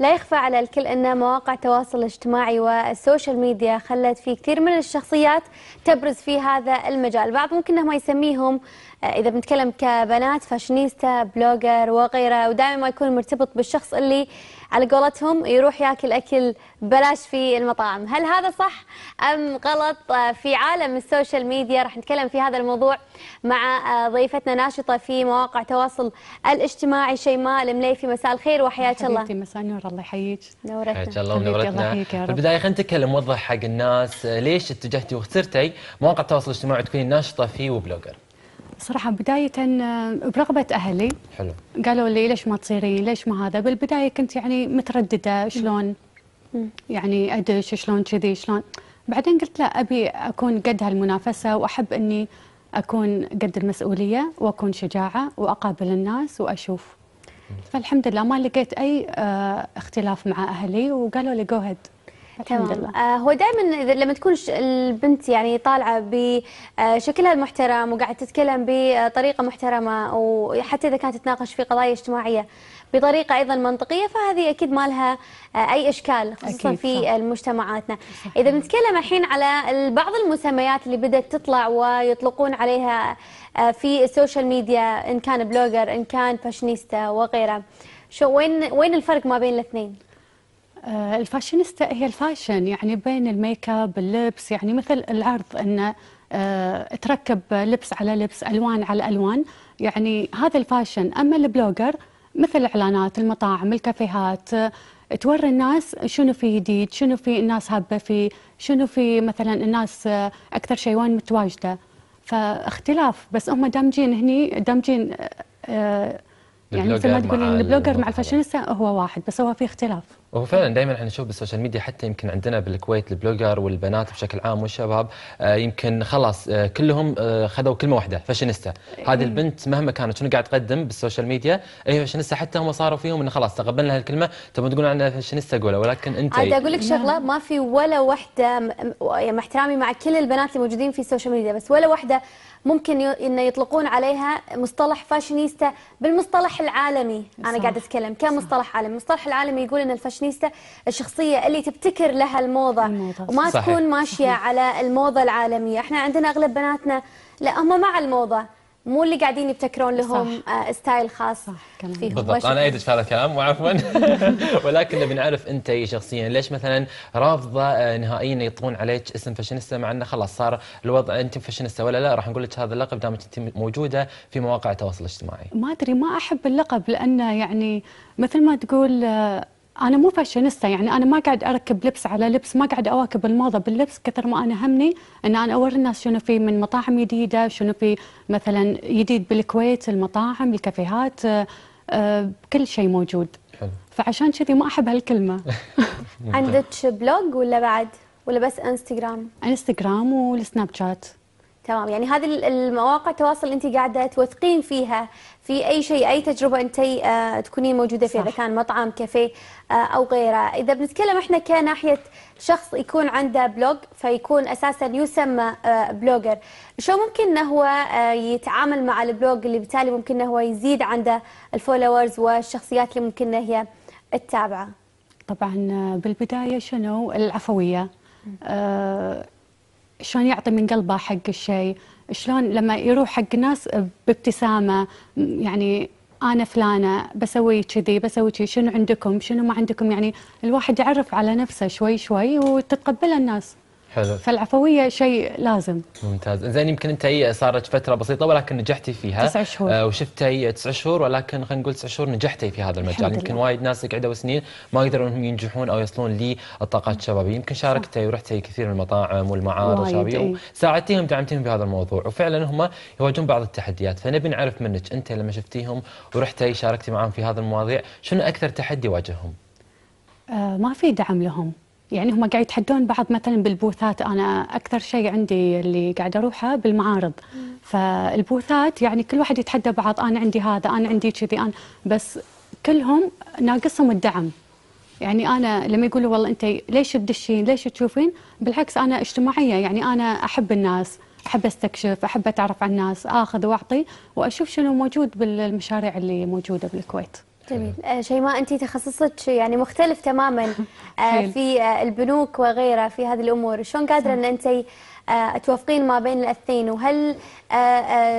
لا يخفى على الكل أن مواقع التواصل الاجتماعي والسوشيال ميديا خلت في كثير من الشخصيات تبرز في هذا المجال البعض ممكن أنهم يسميهم آه، إذا بنتكلم كبنات فاشنيستا بلوجر وغيره ودائما ما يكون مرتبط بالشخص اللي على قولتهم يروح ياكل اكل بلاش في المطاعم هل هذا صح ام غلط في عالم السوشيال ميديا راح نتكلم في هذا الموضوع مع ضيفتنا ناشطه في مواقع التواصل الاجتماعي شيماء المليفي مساء الخير وحياك الله حبيبتي مساء النور الله يحييك نورتنا حياك الله ونورتنا في البدايه خلينا نتكلم ونوضح حق الناس ليش اتجهتي واخترتي مواقع التواصل الاجتماعي تكوني ناشطه فيه وبلوجر صراحة بداية آه، برغبة أهلي حلو قالوا لي ليش ما تصيرين ليش ما هذا بالبداية كنت يعني مترددة شلون يعني أدش شلون كذي شلون بعدين قلت لا أبي أكون قد هالمنافسة وأحب أني أكون قد المسؤولية وأكون شجاعة وأقابل الناس وأشوف فالحمد لله ما لقيت أي آه، اختلاف مع أهلي وقالوا لي جو هيد الحمد لله آه هو دائما لما تكون البنت يعني طالعه بشكلها آه، المحترم وقاعد تتكلم بطريقه محترمه وحتى اذا كانت تناقش في قضايا اجتماعيه بطريقه ايضا منطقيه فهذه اكيد ما لها آه، اي اشكال خصوصا في صح. مجتمعاتنا صح. اذا بنتكلم الحين على بعض المسميات اللي بدات تطلع ويطلقون عليها آه، في السوشيال ميديا ان كان بلوجر ان كان فاشنيستا وغيره شو وين وين الفرق ما بين الاثنين آه، الفاشينيستا هي الفاشن يعني بين الميك اب اللبس يعني مثل العرض انه آه، تركب لبس على لبس الوان على الوان يعني هذا الفاشن اما البلوجر مثل اعلانات المطاعم الكافيهات آه، توري الناس شنو في جديد شنو في الناس هبه فيه شنو في مثلا الناس اكثر شيء وين متواجده فاختلاف بس هم دامجين هني دامجين يعني مثل ما تقولين البلوجر مع الفاشينيستا هو واحد بس هو في اختلاف وهو فعلا دائما احنا نشوف بالسوشيال ميديا حتى يمكن عندنا بالكويت البلوجر والبنات بشكل عام والشباب آه، يمكن خلاص آه، كلهم آه، خذوا كلمه واحده فاشينيستا إيه. هذه البنت مهما كانت شنو قاعد تقدم بالسوشيال ميديا هي إيه، فاشينيستا حتى هم صاروا فيهم انه خلاص تقبلنا هالكلمه تبون تقولون عنها فاشينيستا قولها ولكن انت عاد اقول لك شغله ما في ولا واحده يعني احترامي مع كل البنات اللي موجودين في السوشيال ميديا بس ولا واحده ممكن انه يطلقون عليها مصطلح فاشينيستا بالمصطلح العالمي انا قاعده اتكلم كمصطلح عالمي المصطلح العالمي يقول ان الفاشينيستا الفاشنيستا الشخصيه اللي تبتكر لها الموضه, الموضة. وما صحيح. تكون ماشيه صحيح. على الموضه العالميه احنا عندنا اغلب بناتنا لا هم مع الموضه مو اللي قاعدين يبتكرون لهم صح. آه، ستايل خاص صح كمان. فيهم بالضبط انا ايدك في هذا الكلام وعفوا ولكن نبي نعرف انت شخصيا ليش مثلا رافضه آه، نهائيا يطون عليك اسم فاشينيستا مع انه خلاص صار الوضع انت فاشينيستا ولا لا راح نقول لك هذا اللقب دامك انت موجوده في مواقع التواصل الاجتماعي ما ادري ما احب اللقب لانه يعني مثل ما تقول آه، انا مو فاشينيستا يعني انا ما قاعد اركب لبس على لبس ما قاعد اواكب الموضه باللبس كثر ما انا همني ان انا اوري الناس شنو في من مطاعم جديده شنو في مثلا جديد بالكويت المطاعم الكافيهات آه، آه، كل شيء موجود حلو. فعشان كذي ما احب هالكلمه عندك بلوج ولا بعد ولا بس انستغرام انستغرام والسناب شات تمام يعني هذه المواقع التواصل اللي انت قاعده توثقين فيها في اي شيء اي تجربه انت آه، تكونين موجوده فيها اذا كان مطعم كافيه آه، او غيره اذا بنتكلم احنا كناحيه شخص يكون عنده بلوج فيكون اساسا يسمى آه، بلوجر شو ممكن انه هو يتعامل مع البلوج اللي بالتالي ممكن انه هو يزيد عنده الفولورز والشخصيات اللي ممكن هي تتابعه طبعا بالبدايه شنو العفويه شلون يعطي من قلبه حق الشيء شلون لما يروح حق ناس بابتسامه يعني انا فلانه بسوي كذي بسوي كذي شنو عندكم شنو ما عندكم يعني الواحد يعرف على نفسه شوي شوي وتتقبله الناس حلو فالعفويه شيء لازم ممتاز زين يمكن انت هي صارت فتره بسيطه ولكن نجحتي فيها تسع شهور آه وشفتي تسع شهور ولكن خلينا نقول تسع شهور نجحتي في هذا المجال يمكن وايد ناس قعدوا سنين ما قدروا انهم ينجحون او يصلون للطاقات الشبابيه يمكن شاركتي ورحتي كثير من المطاعم والمعارض الشبابيه وساعدتيهم دعمتيهم في هذا الموضوع وفعلا هم يواجهون بعض التحديات فنبي نعرف منك انت لما شفتيهم ورحتي شاركتي معهم في هذا المواضيع شنو اكثر تحدي واجههم؟ آه ما في دعم لهم يعني هم قاعد يتحدون بعض مثلا بالبوثات انا اكثر شيء عندي اللي قاعد اروحه بالمعارض فالبوثات يعني كل واحد يتحدى بعض انا عندي هذا انا عندي كذي انا بس كلهم ناقصهم الدعم يعني انا لما يقولوا والله انت ليش تدشين ليش تشوفين بالعكس انا اجتماعيه يعني انا احب الناس احب استكشف احب اتعرف على الناس اخذ واعطي واشوف شنو موجود بالمشاريع اللي موجوده بالكويت جميل آه، شيماء انت تخصصك يعني مختلف تماما آه، في آه، البنوك وغيرها في هذه الامور شلون قادره ان انت توفقين ما بين الاثنين وهل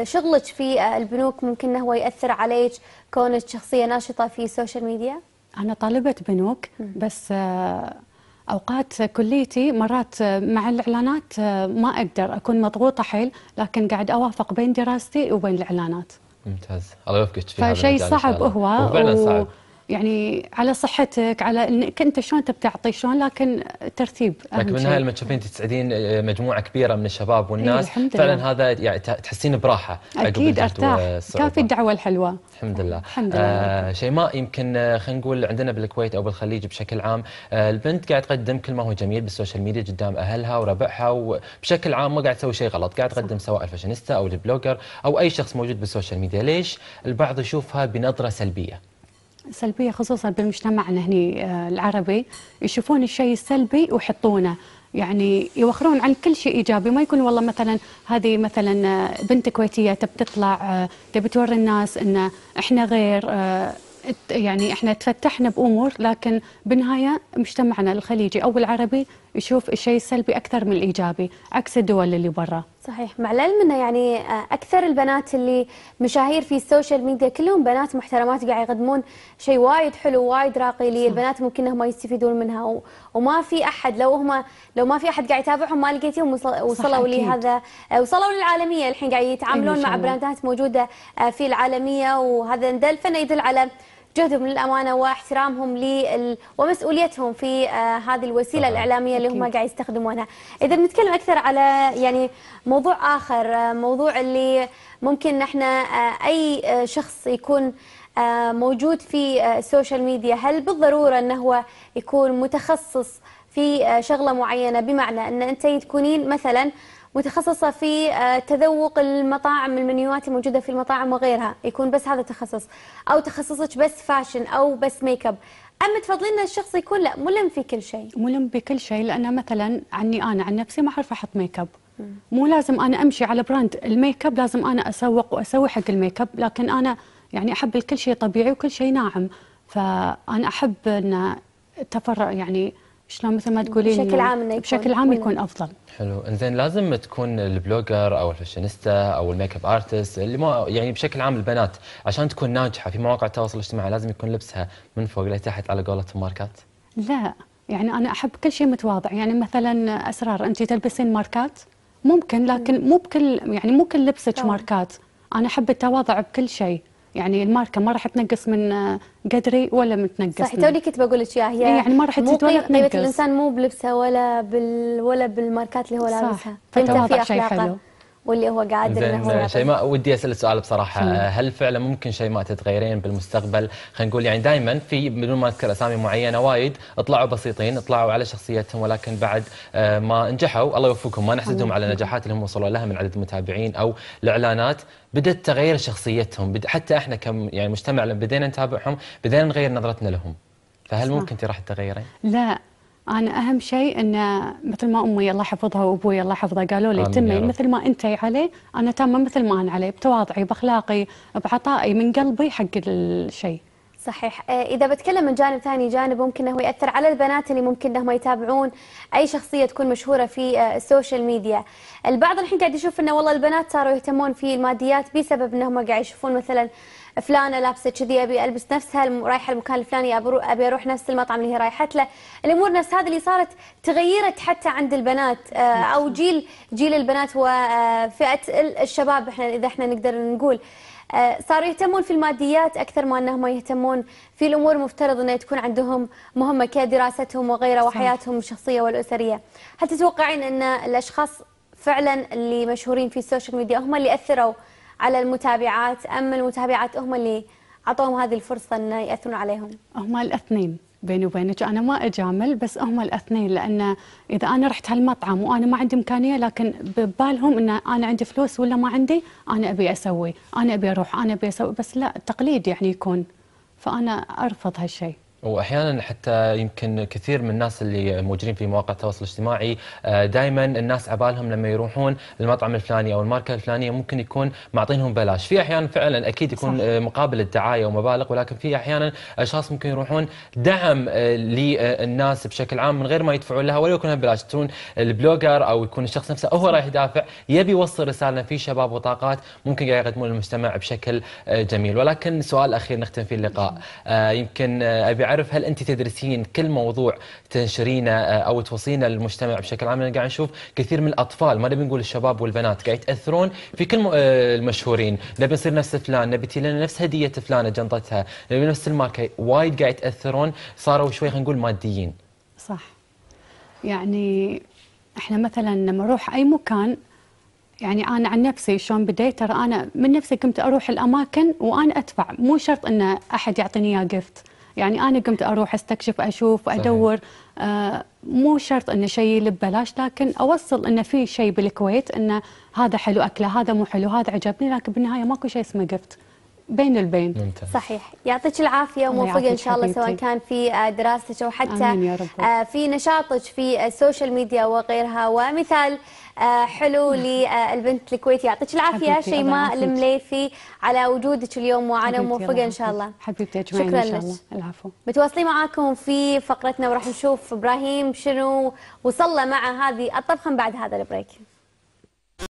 شغلك في البنوك ممكن هو ياثر عليك كونك شخصيه ناشطه في السوشيال ميديا انا طالبه بنوك بس اوقات كليتي مرات مع الاعلانات ما اقدر اكون مضغوطه حيل لكن قاعد اوافق بين دراستي وبين الاعلانات ممتاز الله يوفقك فيها فشيء صعب هو فعلا صعب يعني على صحتك على انك انت شلون بتعطي شلون لكن ترتيب لكن من هاي لما تشوفين تسعدين آه، مجموعه كبيره من الشباب إيه، والناس إيه فعلا لله. هذا يعني تحسين براحه اكيد ارتاح كافي الدعوه الحلوه الحمد لله الحمد لله آه شيماء يمكن آه، خلينا نقول عندنا بالكويت او بالخليج بشكل عام آه البنت قاعد تقدم كل ما هو جميل بالسوشيال ميديا قدام اهلها وربعها وبشكل عام ما قاعد تسوي شيء غلط قاعد تقدم سواء الفاشينيستا او البلوجر او اي شخص موجود بالسوشيال ميديا ليش البعض يشوفها بنظره سلبيه سلبية خصوصا بمجتمعنا هني آه، العربي يشوفون الشيء السلبي ويحطونه يعني يوخرون عن كل شيء ايجابي ما يكون والله مثلا هذه مثلا آه، بنت كويتيه تبي تطلع آه، تبي توري الناس ان احنا غير يعني احنا تفتحنا بامور لكن بالنهايه مجتمعنا الخليجي او العربي يشوف الشيء السلبي اكثر من الايجابي عكس الدول اللي برا صحيح مع العلم انه يعني آه، اكثر البنات اللي مشاهير في السوشيال ميديا كلهم بنات محترمات قاعد يقدمون شيء وايد حلو وايد راقي لي البنات ممكن انهم يستفيدون منها و... وما في احد لو هم لو ما في احد قاعد يتابعهم ما لقيتهم وصلوا لهذا آه، وصلوا للعالميه الحين قاعد يتعاملون مع براندات موجوده آه، في العالميه وهذا دل فانه يدل على جهدهم للامانه واحترامهم لل ومسؤوليتهم في آه، هذه الوسيله طبعا. الاعلاميه اللي هم قاعد يستخدمونها. اذا بنتكلم اكثر على يعني موضوع اخر، آه، موضوع اللي ممكن احنا آه، اي شخص يكون موجود في السوشيال ميديا، هل بالضروره انه هو يكون متخصص في شغله معينه بمعنى ان انت تكونين مثلا متخصصة في آه، تذوق المطاعم المنيوات الموجودة في المطاعم وغيرها يكون بس هذا تخصص أو تخصصك بس فاشن أو بس ميك اب أما تفضلين أن الشخص يكون لا ملم في كل شيء ملم بكل شيء لأن مثلا عني أنا عن نفسي ما أعرف أحط ميك اب مو لازم أنا أمشي على براند الميك اب لازم أنا أسوق وأسوي حق الميك اب لكن أنا يعني أحب كل شيء طبيعي وكل شيء ناعم فأنا أحب أن تفرع يعني شلون مثل ما تقولين بشكل عام انه بشكل عام يكون افضل حلو انزين لازم تكون البلوجر او الفاشينيستا او الميك اب ارتست اللي ما يعني بشكل عام البنات عشان تكون ناجحه في مواقع التواصل الاجتماعي لازم يكون لبسها من فوق لتحت على قولة ماركات لا يعني انا احب كل شيء متواضع يعني مثلا اسرار انت تلبسين ماركات ممكن لكن مو بكل يعني مو كل لبسك ماركات انا احب التواضع بكل شيء يعني الماركه ما راح تنقص من آه، قدري ولا متنقص تنقص صح توني كنت بقول لك اياها هي إيه، يعني ما راح تزيد ولا تنقص قيمه الانسان مو بلبسه ولا بال ولا بالماركات اللي هو لابسها صح في اخلاقه واللي هو قادر انه هو شيماء ودي اسال السؤال بصراحه مم. آه، هل فعلا ممكن شيماء تتغيرين بالمستقبل خلينا نقول يعني دائما في بدون ما اذكر اسامي معينه وايد طلعوا بسيطين طلعوا على شخصيتهم ولكن بعد آه، ما نجحوا الله يوفقهم ما نحسدهم على النجاحات اللي هم وصلوا لها من عدد المتابعين او الاعلانات بدات تغير شخصيتهم حتى احنا كم يعني مجتمع لما بدينا نتابعهم بدينا نغير نظرتنا لهم فهل ممكن انت راح تتغيرين؟ لا انا اهم شيء انه مثل ما امي الله يحفظها وابوي الله يحفظه قالوا لي تمي مثل ما انت عليه انا تامه مثل ما انا عليه بتواضعي باخلاقي بعطائي من قلبي حق الشيء صحيح آه، اذا بتكلم من جانب ثاني جانب ممكن انه ياثر على البنات اللي ممكن انهم يتابعون اي شخصيه تكون مشهوره في آه، السوشيال ميديا البعض الحين قاعد يشوف انه والله البنات صاروا يهتمون في الماديات بسبب انهم قاعد يشوفون مثلا فلانه لابسه كذي ابي البس نفسها رايحه المكان الفلاني ابي اروح نفس المطعم اللي هي رايحت له الامور نفس هذه اللي صارت تغيرت حتى عند البنات آه، نعم. او جيل جيل البنات وفئه الشباب احنا اذا احنا نقدر نقول آه، صاروا يهتمون في الماديات اكثر ما انهم يهتمون في الامور المفترض انها تكون عندهم مهمه كدراستهم وغيره وحياتهم الشخصيه والاسريه. هل تتوقعين ان الاشخاص فعلا اللي مشهورين في السوشيال ميديا هم اللي اثروا على المتابعات ام المتابعات هم اللي اعطوهم هذه الفرصه ان ياثرون عليهم؟ هم الاثنين. بيني وبينك انا ما اجامل بس هم الاثنين لان اذا انا رحت هالمطعم وانا ما عندي امكانيه لكن ببالهم ان انا عندي فلوس ولا ما عندي انا ابي اسوي انا ابي اروح انا ابي اسوي بس لا تقليد يعني يكون فانا ارفض هالشيء واحيانا حتى يمكن كثير من الناس اللي موجودين في مواقع التواصل الاجتماعي آه، دائما الناس عبالهم لما يروحون المطعم الفلاني او الماركه الفلانيه ممكن يكون معطينهم بلاش، في احيانا فعلا اكيد يكون صح. آه، مقابل الدعايه ومبالغ ولكن في احيانا اشخاص ممكن يروحون دعم آه، للناس بشكل عام من غير ما يدفعون لها ولو يكونها بلاش، تكون البلوجر او يكون الشخص نفسه هو رايح يدافع، يبي يوصل رساله في شباب وطاقات ممكن قاعد يقدمون للمجتمع بشكل جميل، ولكن سؤال اخير نختم فيه اللقاء يمكن ابي اعرف هل انت تدرسين كل موضوع تنشرينه آه، او توصينه للمجتمع بشكل عام قاعد نشوف كثير من الاطفال ما نبي نقول الشباب والبنات قاعد يتاثرون في كل آه، المشهورين نبي نصير نفس فلان نبي لنا نفس هديه فلانه جنطتها نبي نفس الماركه وايد قاعد يتاثرون صاروا شوي خلينا نقول ماديين صح يعني احنا مثلا لما نروح اي مكان يعني انا عن نفسي شلون بديت ترى انا من نفسي كنت اروح الاماكن وانا ادفع مو شرط انه احد يعطيني اياه جفت يعني انا قمت اروح استكشف اشوف ادور آه مو شرط انه شيء ببلاش لكن اوصل انه في شيء بالكويت انه هذا حلو اكله هذا مو حلو هذا عجبني لكن بالنهايه ماكو شيء اسمه جفت بين البين ممتاز. صحيح يعطيك العافيه وموفقه ان شاء الله سواء كان في آه، دراستك او حتى آه، في نشاطك في السوشيال آه، ميديا وغيرها ومثال حلو نعم. للبنت الكويتيه يعطيك العافيه شيماء المليفي على وجودك اليوم معنا وموفقه ان شاء الله حبيبتي اجمعين شكرا ان شاء الله العفو متواصلين معاكم في فقرتنا وراح نشوف ابراهيم شنو وصل له مع هذه الطبخه بعد هذا البريك